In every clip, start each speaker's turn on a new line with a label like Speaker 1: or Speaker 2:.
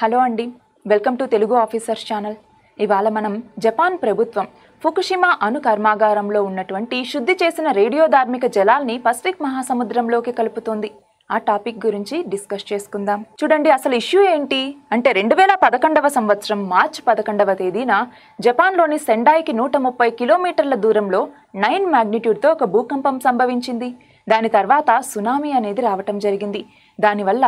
Speaker 1: hello అండి welcome to Telugu officers channel ఇవాళ మనం జపాన్ ప్రభుత్వం ఫుకుషిమా అణు కర్మాగారంలో ఉన్నటువంటి శుద్ధి చేసిన రేడియో ధార్మిక జలాల్ని పసిఫిక్ మహాసముద్రంలోకి కలుపుతుంది ఆ టాపిక్ గురించి డిస్కస్ చేసుకుందాం చూడండి అసలు ఇష్యూ ఏంటి అంటే రెండు వేల పదకొండవ సంవత్సరం మార్చ్ పదకొండవ తేదీన జపాన్లోని సెండాయికి నూట ముప్పై కిలోమీటర్ల దూరంలో నైన్ మ్యాగ్నిట్యూడ్తో ఒక భూకంపం సంభవించింది దాని తర్వాత సునామీ అనేది రావటం జరిగింది దానివల్ల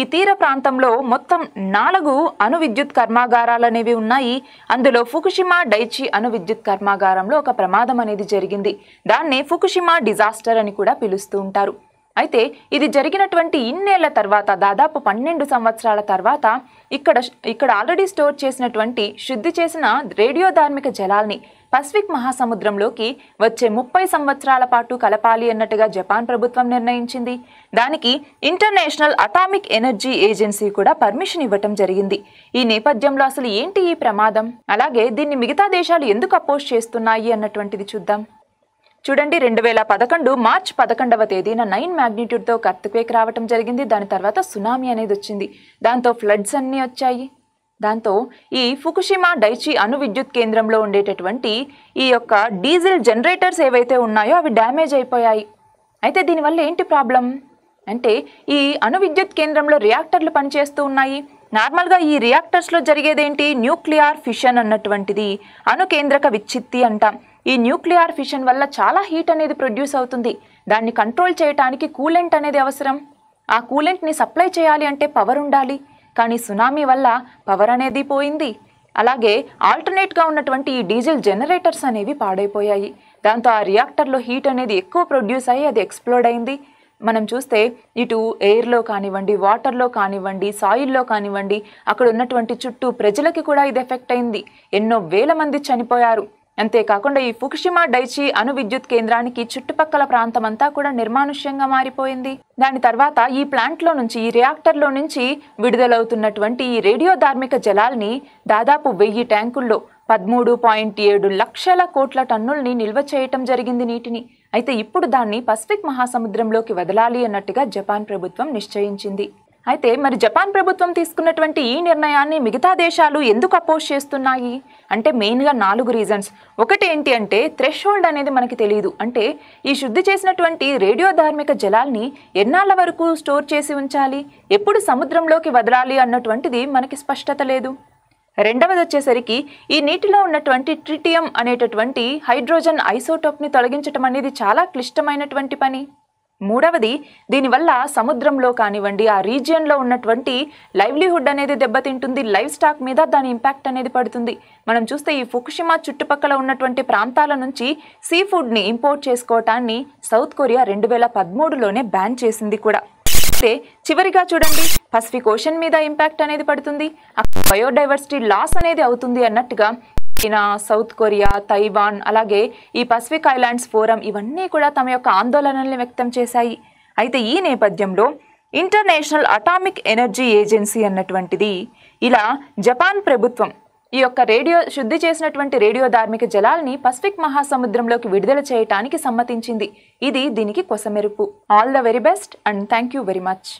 Speaker 1: ఈ తీర ప్రాంతంలో మొత్తం నాలుగు అణు విద్యుత్ కర్మాగారాలు అనేవి ఉన్నాయి అందులో ఫుకుషిమా డైచి అణు విద్యుత్ కర్మాగారంలో ఒక ప్రమాదం అనేది జరిగింది దాన్నే ఫుకుషిమా డిజాస్టర్ అని కూడా పిలుస్తూ ఉంటారు అయితే ఇది జరిగినటువంటి ఇన్నేళ్ల తర్వాత దాదాపు పన్నెండు సంవత్సరాల తర్వాత ఇక్కడ ఇక్కడ ఆల్రెడీ స్టోర్ చేసినటువంటి శుద్ధి చేసిన రేడియోధార్మిక జలాల్ని పసిఫిక్ మహాసముద్రంలోకి వచ్చే ముప్పై సంవత్సరాల పాటు కలపాలి అన్నట్టుగా జపాన్ ప్రభుత్వం నిర్ణయించింది దానికి ఇంటర్నేషనల్ అటామిక్ ఎనర్జీ ఏజెన్సీ కూడా పర్మిషన్ ఇవ్వటం జరిగింది ఈ నేపథ్యంలో అసలు ఏంటి ఈ ప్రమాదం అలాగే దీన్ని మిగతా దేశాలు ఎందుకు అపోజ్ చేస్తున్నాయి అన్నటువంటిది చూద్దాం చూడండి రెండు వేల పదకొండు మార్చ్ పదకొండవ తేదీన నైన్ మ్యాగ్నిట్యూడ్తో కర్తక్వేక్ రావటం జరిగింది దాని తర్వాత సునామీ అనేది వచ్చింది దాంతో ఫ్లడ్స్ అన్నీ వచ్చాయి దాంతో ఈ ఫుకుషిమా డైచి అణు విద్యుత్ కేంద్రంలో ఉండేటటువంటి ఈ యొక్క డీజిల్ జనరేటర్స్ ఏవైతే ఉన్నాయో అవి డ్యామేజ్ అయిపోయాయి అయితే దీనివల్ల ఏంటి ప్రాబ్లం అంటే ఈ అణు విద్యుత్ కేంద్రంలో రియాక్టర్లు పనిచేస్తూ ఉన్నాయి నార్మల్గా ఈ రియాక్టర్స్లో జరిగేదేంటి న్యూక్లియర్ ఫిషన్ అన్నటువంటిది అణుకేంద్రక విచ్చిత్తి అంటాం ఈ న్యూక్లియర్ ఫిషన్ వల్ల చాలా హీట్ అనేది ప్రొడ్యూస్ అవుతుంది దాన్ని కంట్రోల్ చేయడానికి కూలెంట్ అనేది అవసరం ఆ కూలెంట్ని సప్లై చేయాలి అంటే పవర్ ఉండాలి కానీ సునామీ వల్ల పవర్ అనేది పోయింది అలాగే ఆల్టర్నేట్గా ఉన్నటువంటి ఈ డీజిల్ జనరేటర్స్ అనేవి పాడైపోయాయి దాంతో ఆ రియాక్టర్లో హీట్ అనేది ఎక్కువ ప్రొడ్యూస్ అయ్యి అది ఎక్స్ప్లోడ్ అయింది మనం చూస్తే ఇటు ఎయిర్లో కానివ్వండి వాటర్లో కానివ్వండి సాయిల్లో కానివ్వండి అక్కడ ఉన్నటువంటి చుట్టూ ప్రజలకి కూడా ఇది ఎఫెక్ట్ అయింది ఎన్నో వేల మంది చనిపోయారు అంతేకాకుండా ఈ ఫుక్షిమా డైచి అణు విద్యుత్ కేంద్రానికి చుట్టుపక్కల ప్రాంతం అంతా కూడా నిర్మానుష్యంగా మారిపోయింది దాని తర్వాత ఈ ప్లాంట్లో నుంచి ఈ రియాక్టర్లో నుంచి విడుదలవుతున్నటువంటి ఈ రేడియో ధార్మిక జలాల్ని దాదాపు వెయ్యి ట్యాంకుల్లో పదమూడు పాయింట్ ఏడు లక్షల కోట్ల టన్నుల్ని నిల్వ చేయటం జరిగింది నీటిని అయితే ఇప్పుడు దాన్ని పసిఫిక్ మహాసముద్రంలోకి వదలాలి అన్నట్టుగా జపాన్ ప్రభుత్వం నిశ్చయించింది అయితే మరి జపాన్ ప్రభుత్వం తీసుకున్నటువంటి ఈ నిర్ణయాన్ని మిగతా దేశాలు ఎందుకు అపోజ్ చేస్తున్నాయి అంటే మెయిన్గా నాలుగు రీజన్స్ ఒకటి ఏంటి అంటే థ్రెషోల్డ్ అనేది మనకి తెలియదు అంటే ఈ శుద్ధి చేసినటువంటి రేడియో ధార్మిక జలాల్ని ఎన్నాళ్ళ వరకు స్టోర్ చేసి ఉంచాలి ఎప్పుడు సముద్రంలోకి వదలాలి అన్నటువంటిది మనకి స్పష్టత లేదు రెండవది వచ్చేసరికి ఈ నీటిలో ఉన్నటువంటి ట్రిటియం అనేటటువంటి హైడ్రోజన్ ఐసోటోప్ని తొలగించటం అనేది చాలా క్లిష్టమైనటువంటి పని మూడవది దీనివల్ల సముద్రంలో కానివ్వండి ఆ రీజియన్లో ఉన్నటువంటి లైవ్లీహుడ్ అనేది దెబ్బతింటుంది లైవ్ స్టాక్ మీద దాని ఇంపాక్ట్ అనేది పడుతుంది మనం చూస్తే ఈ ఫుకుషిమా చుట్టుపక్కల ఉన్నటువంటి ప్రాంతాల నుంచి సీ ఫుడ్ని ఇంపోర్ట్ చేసుకోవటాన్ని సౌత్ కొరియా రెండు వేల పదమూడులోనే బ్యాన్ చేసింది కూడా అయితే చివరిగా చూడండి పసిఫిక్ ఓషన్ మీద ఇంపాక్ట్ అనేది పడుతుంది బయోడైవర్సిటీ లాస్ అనేది అవుతుంది అన్నట్టుగా చైనా సౌత్ కొరియా తైవాన్ అలాగే ఈ పసిఫిక్ ఐలాండ్స్ ఫోరం ఇవన్నీ కూడా తమ యొక్క ఆందోళనల్ని వ్యక్తం చేశాయి అయితే ఈ నేపథ్యంలో ఇంటర్నేషనల్ అటామిక్ ఎనర్జీ ఏజెన్సీ అన్నటువంటిది ఇలా జపాన్ ప్రభుత్వం ఈ యొక్క రేడియో శుద్ధి చేసినటువంటి రేడియో ధార్మిక జలాల్ని పసిఫిక్ మహాసముద్రంలోకి విడుదల చేయటానికి సమ్మతించింది ఇది దీనికి కొసమెరుపు all the very best and thank you very much